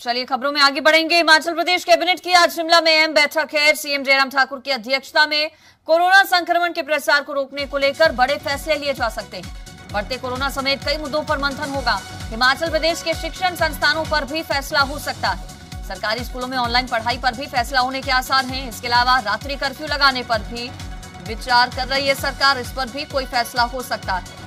चलिए खबरों में आगे बढ़ेंगे हिमाचल प्रदेश कैबिनेट की आज शिमला में अहम बैठक है सीएम जयराम ठाकुर की अध्यक्षता में कोरोना संक्रमण के प्रसार को रोकने को लेकर बड़े फैसले लिए जा सकते हैं बढ़ते कोरोना समेत कई मुद्दों पर मंथन होगा हिमाचल प्रदेश के शिक्षण संस्थानों पर भी फैसला हो सकता है सरकारी स्कूलों में ऑनलाइन पढ़ाई पर भी फैसला होने के आसार हैं इसके अलावा रात्रि कर्फ्यू लगाने पर भी विचार कर रही है सरकार इस पर भी कोई फैसला हो सकता है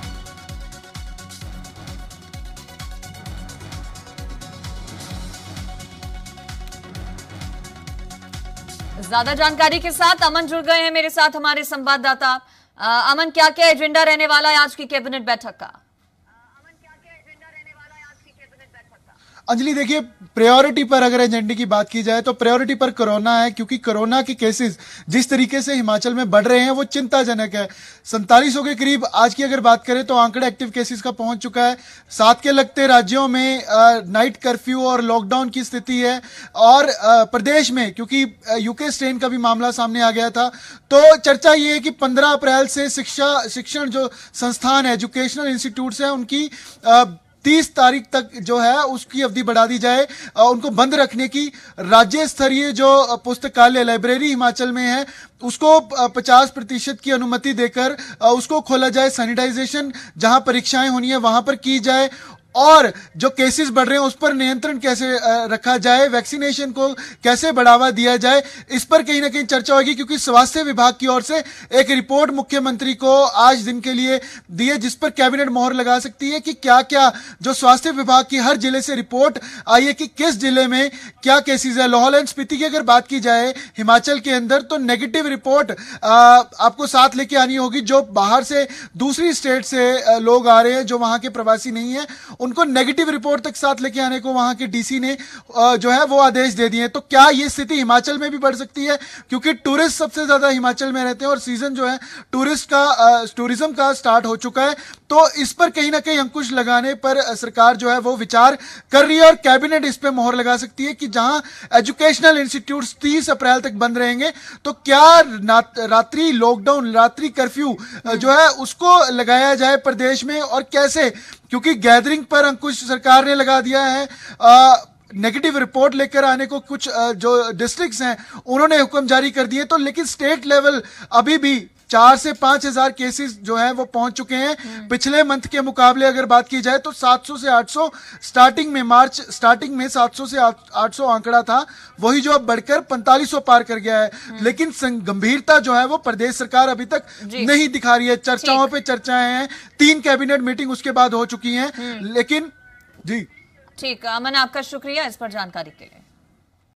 ज्यादा जानकारी के साथ अमन जुड़ गए हैं मेरे साथ हमारे संवाददाता अमन क्या क्या एजेंडा रहने वाला है आज की कैबिनेट बैठक का अंजलि देखिए प्रायोरिटी पर अगर एजेंडे की बात की जाए तो प्रायोरिटी पर कोरोना है क्योंकि कोरोना के केसेस जिस तरीके से हिमाचल में बढ़ रहे हैं वो चिंताजनक है सैंतालीस के करीब आज की अगर बात करें तो आंकड़े एक्टिव केसेस का पहुंच चुका है सात के लगते राज्यों में आ, नाइट कर्फ्यू और लॉकडाउन की स्थिति है और आ, प्रदेश में क्योंकि यूके स्ट्रेन का भी मामला सामने आ गया था तो चर्चा ये है कि पंद्रह अप्रैल से शिक्षा शिक्षण जो संस्थान है एजुकेशनल इंस्टीट्यूट है उनकी तीस तारीख तक जो है उसकी अवधि बढ़ा दी जाए उनको बंद रखने की राज्य स्तरीय जो पुस्तकालय लाइब्रेरी हिमाचल में है उसको पचास प्रतिशत की अनुमति देकर उसको खोला जाए सैनिटाइजेशन जहां परीक्षाएं होनी है वहां पर की जाए और जो केसेस बढ़ रहे हैं उस पर नियंत्रण कैसे रखा जाए वैक्सीनेशन को कैसे बढ़ावा दिया जाए इस पर कहीं ना कहीं चर्चा होगी क्योंकि स्वास्थ्य विभाग की ओर से एक रिपोर्ट मुख्यमंत्री को आज दिन के लिए दी है जिस पर कैबिनेट मोहर लगा सकती है कि क्या क्या जो स्वास्थ्य विभाग की हर जिले से रिपोर्ट आई है कि किस जिले में क्या केसेज है लाहौल एंड स्पीति की अगर बात की जाए हिमाचल के अंदर तो नेगेटिव रिपोर्ट आपको साथ लेके आनी होगी जो बाहर से दूसरी स्टेट से लोग आ रहे हैं जो वहां के प्रवासी नहीं है उनको नेगेटिव रिपोर्ट तक साथ लेके आने को वहां के डीसी ने जो है वो आदेश दे दिए तो क्या ये स्थिति हिमाचल में भी बढ़ सकती है क्योंकि टूरिस्ट सबसे ज्यादा हिमाचल में रहते हैं और सीजन जो है टूरिस्ट का टूरिज्म का स्टार्ट हो चुका है तो इस पर कहीं ना कहीं अंकुश लगाने पर सरकार जो है वो विचार कर रही है और कैबिनेट इस पर मोहर लगा सकती है कि जहां एजुकेशनल इंस्टीट्यूट तीस अप्रैल तक बंद रहेंगे तो क्या रात्रि लॉकडाउन रात्रि कर्फ्यू जो है उसको लगाया जाए प्रदेश में और कैसे क्योंकि गैदरिंग पर अंकुश सरकार ने लगा दिया है आ, नेगेटिव रिपोर्ट लेकर आने को कुछ जो डिस्ट्रिक्ट्स हैं उन्होंने हुक्म जारी कर दिए तो लेकिन स्टेट लेवल अभी भी चार से पांच हजार केसेस जो है वो पहुंच चुके हैं पिछले मंथ के मुकाबले अगर बात की जाए तो 700 से 800 स्टार्टिंग में मार्च स्टार्टिंग में 700 से 800 आंकड़ा था वही जो अब बढ़कर 4500 पार कर गया है हम्म। लेकिन गंभीरता जो है वो प्रदेश सरकार अभी तक नहीं दिखा रही है चर्चाओं पे चर्चाएं हैं तीन कैबिनेट मीटिंग उसके बाद हो चुकी है हम्म। लेकिन जी ठीक अमन आपका शुक्रिया इस पर जानकारी के लिए